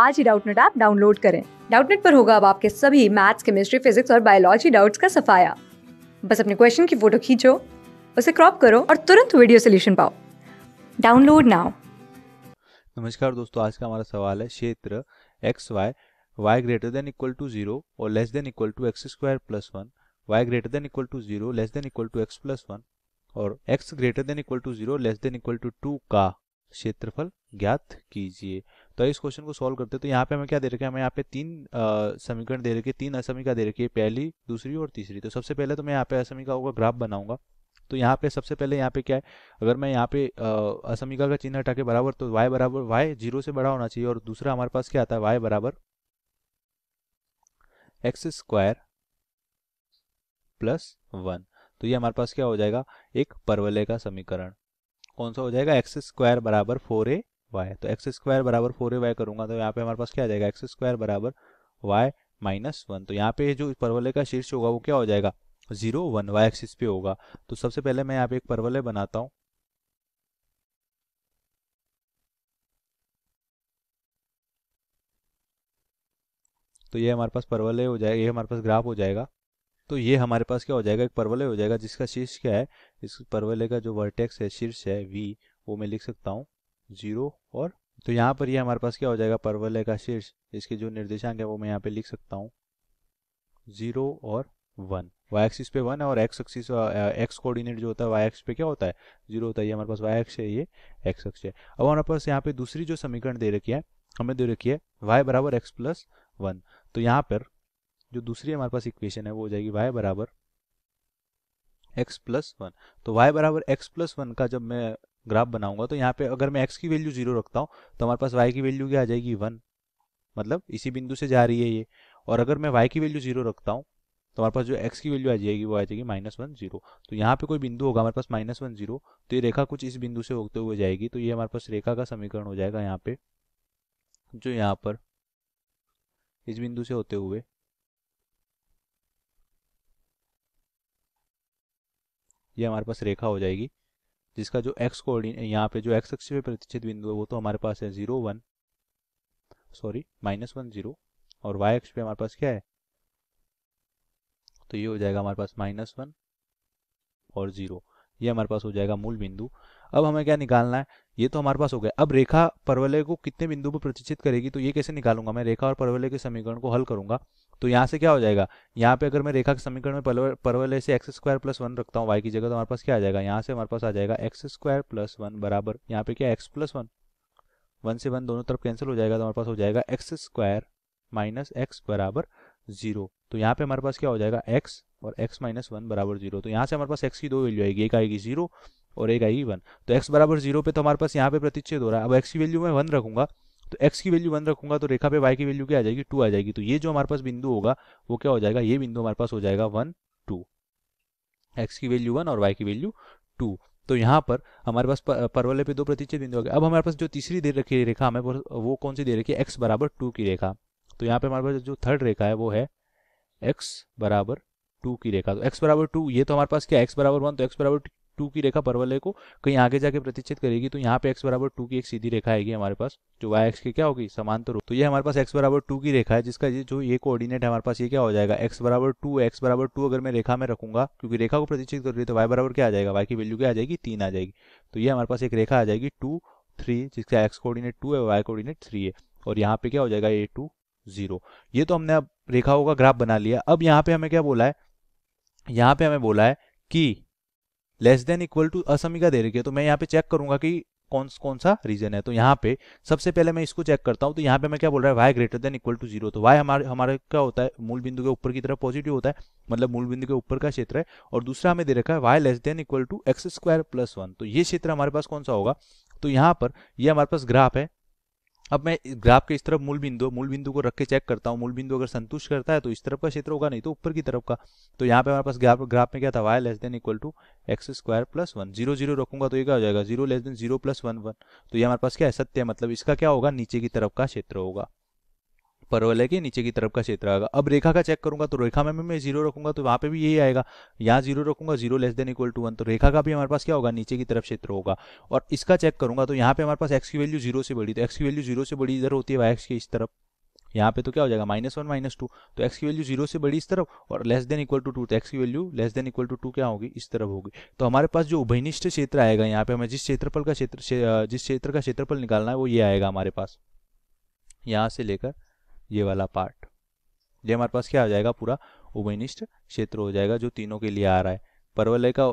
आज ही Doubtnut app download करें डाउटनेट पर होगा अब आपके सभी मैथ्स केमिस्ट्री फिजिक्स और बायोलॉजी डाउट्स का सफाया बस अपने क्वेश्चन की फोटो खींचो उसे क्रॉप करो और तुरंत वीडियो सोल्यूशन पाओ डाउनलोड नाउ नमस्कार दोस्तों आज का हमारा सवाल है क्षेत्र x y y greater than equal to zero और less than equal to x square plus one y greater than equal to zero less than equal to x plus one और x greater than equal to zero less than equal to two का क्षेत्रफल ज्ञात कीजिए तो इस question को solve करते तो यहाँ पे हमें क्या दे रखे हमें यहाँ पे तीन समीकरण दे रखे तीन असमिका दे रखी है पहली दूसरी और तीसरी तो सबसे पहले तो मैं यहाँ पे असमीका होगा ग्राफ बनाऊंगा तो यहाँ पे सबसे पहले यहाँ पे क्या है अगर मैं यहाँ पे असमिका का चिन्ह हटा के बराबर तो वाई बराबर वाई जीरो से बड़ा होना चाहिए और दूसरा हमारे पास क्या आता है वाई बराबर एक्स स्क्वायर प्लस वन तो ये हमारे पास क्या हो जाएगा एक परवलय का समीकरण कौन सा हो जाएगा एक्स स्क्वायर बराबर फोर ए वाई तो एक्स स्क्वायर बराबर फोर ए वाई करूंगा तो यहाँ पे हमारे पास क्या आ जाएगा एक्स स्क्वायर बराबर वाई माइनस वन तो यहाँ पे जो परवले का शीर्ष होगा वो क्या हो जाएगा जीरो वन वाई एक्सिस पे होगा तो सबसे पहले मैं यहाँ पे एक परवलय बनाता हूँ तो ये हमारे पास परवलय हो जाएगा ये हमारे पास ग्राफ हो जाएगा तो ये हमारे पास क्या हो जाएगा एक परवलय हो जाएगा जिसका शीर्ष क्या है इस परवलय का जो वर्टेक्स है शीर्ष है वी वो मैं लिख सकता हूँ जीरो और तो यहाँ पर ये हमारे पास क्या हो जाएगा परवलय का शीर्ष इसके जो निर्देशांक है वो मैं यहाँ पे लिख सकता हूँ जीरो और वन वाई एक्सिस पे वन है और एक्स एक्सिस एक्स कोऑर्डिनेट जो होता है वाई एक्स पे क्या होता है जीरो होता है ये हमारे पास वाई एक्स है ये एक्स एक्स है अब हमारे पास यहाँ पे दूसरी जो समीकरण दे रखी है हमें दे रखी है वाई बराबर एक्स प्लस वन तो यहाँ पर जो दूसरी हमारे पास इक्वेशन है वो हो जाएगी वाई बराबर एक्स प्लस वन तो वाई बराबर एक्स प्लस वन का जब मैं ग्राफ बनाऊंगा तो यहाँ पे अगर मैं एक्स की वैल्यू जीरो रखता हूँ तो हमारे पास वाई की वैल्यू क्या आ जाएगी वन मतलब इसी बिंदु से जा रही है ये और अगर मैं वाई की वैल्यू जीरो रखता हूँ तो हमारे पास जो एक्स की वैल्यू आ जाएगी वो आ जाएगी माइनस वन जीरो तो यहाँ पे कोई बिंदु होगा हमारे पास माइनस वन जीरो तो ये रेखा कुछ इस बिंदु से होते हुए जाएगी तो ये हमारे पास रेखा का समीकरण हो जाएगा यहाँ पे जो यहाँ पर इस बिंदु से होते हुए ये हमारे पास रेखा हो जाएगी जिसका जो एक्स कोऑर्डिनेट यहाँ पे जो एक्स एक्सी पे प्रतिच्छेद बिंदु है वो तो हमारे पास है zero one sorry minus one zero और वाई एक्स पे हमारे पास क्या है तो ये हो जाएगा हमारे पास माइनस वन और जीरो ये हमारे पास हो जाएगा मूल बिंदु अब हमें क्या निकालना है ये तो हमारे पास हो गया अब रेखा परवलय को कितने बिंदु पर प्रतिष्ठित करेगी तो ये कैसे निकालूंगा मैं रेखा और परवलय के समीकरण को हल करूंगा तो यहाँ से क्या हो जाएगा यहाँ पे अगर मैं रेखा के समीकरण में परवल से एक्स स्क्वायर प्लस वन रखता हूँ वाई की जगह तो हमारे पास क्या आ जाएगा यहाँ से हमारे पास आ जाएगा एक्स स्क्वायर प्लस वन बराबर यहाँ पे क्या एक्स प्लस वन वन से वन दोनों तरफ कैंसिल हो जाएगा तो हमारे पास हो जाएगा एक्स स्क्वायर माइनस एक्स बराबर जीरो तो यहाँ पे हमारे पास क्या हो जाएगा एक्स और एक्स माइनस वन बराबर जीरो तो यहाँ से हमारे पास एक्स की दो वैल्यू आएगी एक आएगी जीरो और एक आएगी वन तो एक्स बराबर जीरो पे तो हमारे पास यहाँ पे प्रतिच्छेद हो रहा है अब एक्स की वैल्यू मैं वन रखूंगा तो x की वैल्यू वन रखूंगा तो रेखा पे y की वैल्यू क्या आ जाएगी टू आ जाएगी तो ये जो हमारे पास बिंदु होगा वो क्या हो जाएगा ये बिंदु हमारे पास हो जाएगा वन टू x की वैल्यू वन और y की वैल्यू टू तो यहाँ पर हमारे पास परवले पे दो प्रतिच्छेद बिंदु हो गए अब हमारे पास जो तीसरी दे रखी रेखा हमें वो कौन सी दे रखी है एक्स बराबर टू की रेखा तो यहाँ पे हमारे पास जो थर्ड रेखा है वो है एक्स बराबर टू की रेखा तो एक्स बराबर टू ये तो हमारे पास क्या एक्स बराबर वन तो एक्स बराबर टू की रेखा परवलय को कहीं आगे जाके प्रतिच्छेद करेगी तो यहाँ पे एक्स बराबर टू की एक सीधी रेखा आएगी हमारे पास जो वाई एक्स की क्या होगी समांतर हो तो ये हमारे पास एक्स बराबर टू की रेखा है जिसका जो ये कोऑर्डिनेट है हमारे पास ये क्या हो जाएगा एक्स बराबर टू एक्स बराबर टू अगर मैं रेखा में रखूंगा क्योंकि रेखा को प्रतिच्छेद कर रही है तो वाई बराबर क्या आ जाएगा वाई की वैल्यू क्या आ जाएगी तीन आ जाएगी तो ये हमारे पास एक रेखा आ जाएगी टू थ्री जिसका एक्स कोऑर्डिनेट टू है वाई कोऑर्डिनेट थ्री है और यहाँ पे क्या हो जाएगा ए टू जीरो ये तो हमने अब रेखाओं का ग्राफ बना लिया अब यहाँ पे हमें क्या बोला है यहाँ पे हमें बोला है कि लेस देन इक्वल टू असमिका दे रखी है तो मैं यहाँ पे चेक करूंगा कि कौन कौन सा रीजन है तो यहाँ पे सबसे पहले मैं इसको चेक करता हूँ तो यहाँ पे मैं क्या बोल रहा है y greater than equal to zero तो वाई हमारे हमारे क्या होता है मूल बिंदु के ऊपर की तरफ पॉजिटिव होता है मतलब मूल बिंदु के ऊपर का क्षेत्र है और दूसरा हमें दे रखा है y less than equal to x square plus one तो ये क्षेत्र हमारे पास कौन सा होगा तो यहाँ पर ये यह हमारे पास ग्राफ है अब मैं ग्राफ के इस तरफ मूल बिंदु मूल बिंदु को रख के चेक करता हूँ मूल बिंदु अगर संतुष्ट करता है तो इस तरफ का क्षेत्र होगा नहीं तो ऊपर की तरफ का तो यहाँ पे हमारे पास ग्राफ ग्राफ में क्या था y less than equal to x square plus one zero zero रखूंगा तो ये क्या हो जाएगा zero less than zero plus one one तो ये हमारे पास क्या है सत्य मतलब इसका क्या होगा नीचे की तरफ का क्षेत्र होगा है कि नीचे की तरफ का क्षेत्र आएगा अब रेखा का चेक करूंगा तो रेखा में मैं जीरो रखूंगा तो वहां पे भी यही आएगा यहाँ जीरो रखूंगा zero less than equal to one तो रेखा का भी हमारे पास क्या होगा नीचे की तरफ क्षेत्र होगा और इसका चेक करूंगा तो यहाँ पे हमारे पास एक्स की वैल्यू जीरो से बड़ी तो एक्स की वैल्यू जीरो से बड़ी इधर होती है वाई एक्स की इस तरफ यहाँ पे तो क्या हो जाएगा माइनस वन माइनस टू तो एक्स की वैल्यू जीरो से बड़ी इस तरफ और less than equal to two तो एक्स की value less than equal to two क्या होगी इस तरफ होगी तो हमारे पास जो उभयनिष्ठ क्षेत्र आएगा यहाँ पे हमें जिस क्षेत्रफल का क्षेत्र जिस क्षेत्र का क्षेत्रफल निकालना है वो ये आएगा हमारे पास यहाँ से लेकर ये वाला पार्ट ये हमारे पास क्या हो जाएगा पूरा उभयनिष्ठ क्षेत्र हो जाएगा जो तीनों के लिए आ रहा है परवलय का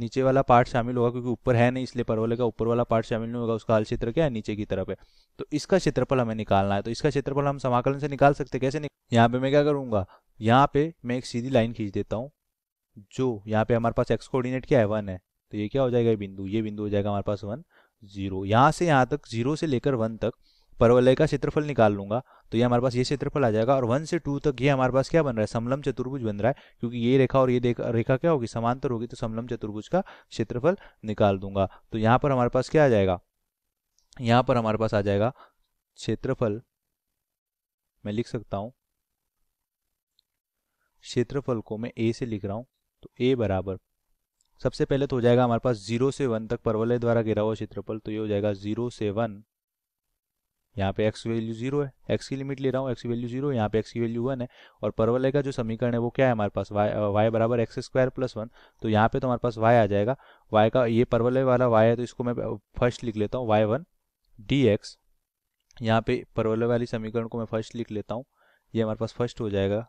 नीचे वाला पार्ट शामिल होगा क्योंकि ऊपर है नहीं इसलिए परवलय का ऊपर वाला पार्ट शामिल नहीं होगा उसका हल क्षेत्र क्या है नीचे की तरफ है तो इसका क्षेत्रफल हमें निकालना है तो इसका क्षेत्रफल हम समाकलन से निकाल सकते कैसे यहाँ पे मैं क्या करूंगा यहाँ पे मैं एक सीधी लाइन खींच देता हूँ जो यहाँ पे हमारे पास एक्स कोऑर्डिनेट क्या है वन है तो ये क्या हो जाएगा बिंदु ये बिंदु हो जाएगा हमारे पास वन जीरो यहाँ से यहाँ तक जीरो से लेकर वन तक परवलय का क्षेत्रफल निकाल लूंगा तो ये हमारे पास ये क्षेत्रफल आ जाएगा और वन से टू तक ये हमारे पास क्या बन रहा है समलम चतुर्भुज बन रहा है क्योंकि ये रेखा और ये रेखा क्या होगी समांतर होगी तो समलम चतुर्भुज का क्षेत्रफल निकाल दूंगा तो यहाँ पर हमारे पास क्या आ जाएगा यहाँ पर हमारे पास आ जाएगा क्षेत्रफल मैं लिख सकता हूं क्षेत्रफल को मैं ए से लिख रहा हूं तो ए बराबर सबसे पहले तो हो जाएगा हमारे पास जीरो से वन तक परवलय द्वारा गिरा हुआ क्षेत्रफल तो ये हो जाएगा जीरो से वन यहाँ पे एक्स वैल्यू जीरो है एक्स की लिमिट ले रहा हूँ एक्स वैल्यू जीरो यहाँ पे एक्स की वैल्यू वन है और परवलय का जो समीकरण है वो क्या है हमारे पास वाई वाई uh, बराबर एक्स स्क्वायर प्लस वन तो यहाँ पे तो हमारे पास वाई आ जाएगा वाई का ये परवलय वाला वाई है तो इसको मैं फर्स्ट uh, लिख लेता हूँ वाई वन डी एक्स यहाँ पे परवलय वाली समीकरण को मैं फर्स्ट लिख लेता हूँ ये हमारे पास फर्स्ट हो जाएगा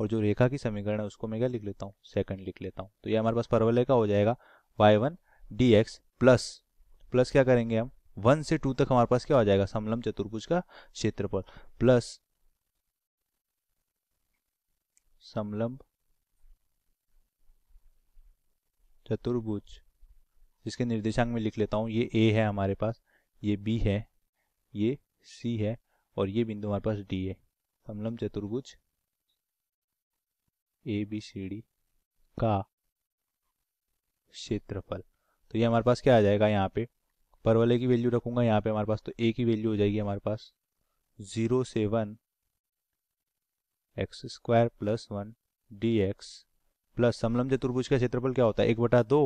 और जो रेखा की समीकरण है उसको मैं क्या लिख लेता हूँ सेकंड लिख लेता हूँ तो ये हमारे पास परवलय का हो जाएगा y one d x plus plus क्या करेंगे हम वन से टू तक हमारे पास क्या हो जाएगा समलम चतुर्भुज का क्षेत्रफल प्लस समलम चतुर्भुज जिसके निर्देशांक में लिख लेता हूँ ये ए है हमारे पास ये बी है ये सी है और ये बिंदु हमारे पास डी है समलम चतुर्भुज ए बी सी डी का क्षेत्रफल तो ये हमारे पास क्या आ जाएगा यहाँ पे पर वाले की वैल्यू रखूंगा यहाँ पे हमारे पास तो ए की वैल्यू हो जाएगी हमारे पास ज़ीरो से one x square plus one d x plus समलम चतुर्भुज का क्षेत्रफल क्या होता है एक बटा दो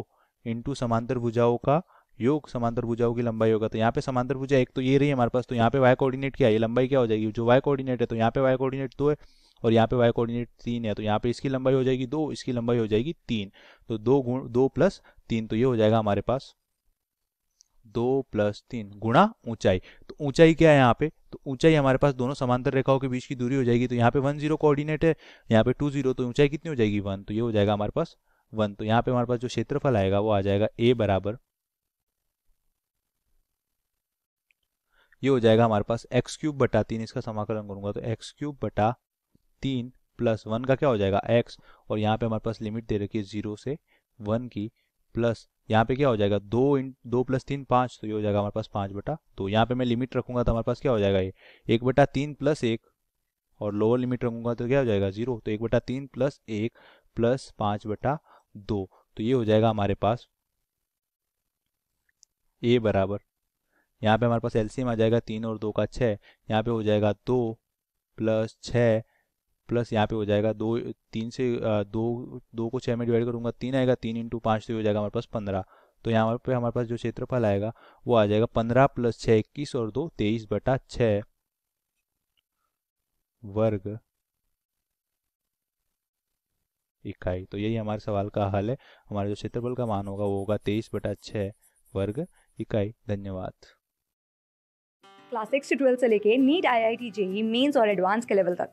इंटू समांतर भुजाओं का योग समांतर भुजाओं की लंबाई होगा तो यहाँ पे समांतर भुजा एक तो ये रही है हमारे पास तो यहाँ पे वाई कोऑर्डिनेट क्या है लंबाई क्या हो जाएगी जो वाई कोऑर्डिनेट है तो यहाँ पे वाई कोऑर्डिनेट दो है और यहाँ पे वाई कोऑर्डिनेट तीन है तो यहाँ पे इसकी लंबाई हो जाएगी दो इसकी लंबाई हो जाएगी तीन तो दो गुण दो प्लस तीन तो ये हो जाएगा हमारे पास दो प्लस तीन गुणा ऊंचाई तो ऊंचाई क्या है यहाँ पे तो ऊंचाई हमारे पास दोनों समांतर रेखाओं के बीच की दूरी हो जाएगी तो यहाँ पे वन जीरो कोऑर्डिनेट है यहाँ पे टू जीरो तो ऊंचाई कितनी हो जाएगी वन तो ये हो जाएगा हमारे पास वन तो यहाँ पे हमारे पास जो क्षेत्रफल आएगा वो आ जाएगा ए बराबर ये हो जाएगा हमारे पास एक्स क्यूब बटा तीन इसका समाकलन करूंगा तो एक्स क्यूब बटा तीन प्लस वन का क्या हो जाएगा एक्स और यहाँ पे हमारे पास लिमिट दे रखी है जीरो से वन की प्लस यहाँ पे क्या हो जाएगा दो इन दो प्लस तीन पाँच तो ये हो जाएगा हमारे पास पाँच बटा तो यहाँ पे मैं लिमिट रखूंगा तो हमारे पास क्या हो जाएगा ये एक बटा तीन प्लस एक और लोअर लिमिट रखूंगा तो क्या हो जाएगा जीरो तो एक बटा तीन प्लस एक प्लस पाँच बटा दो तो ये हो जाएगा हमारे पास ए बराबर यहाँ पे हमारे पास एलसीएम आ जाएगा तीन और दो का छः यहाँ पे हो जाएगा दो प्लस छः प्लस यहाँ पे हो जाएगा दो तीन से दो दो को छः में डिवाइड करूँगा तीन आएगा तीन इंटू पाँच तो हो जाएगा हमारे पास पंद्रह तो यहाँ पे हमारे पास जो क्षेत्रफल आएगा वो आ जाएगा पंद्रह प्लस छः इक्कीस और दो तेईस बटा छः वर्ग इकाई तो यही हमारे सवाल का हल है हमारे जो क्षेत्रफल का मान होगा वो होगा तेईस बटा छः वर्ग इकाई धन्यवाद क्लास सिक्स से ट्वेल्थ से लेके NEET I I T JEE Mains और एडवांस के लेवल तक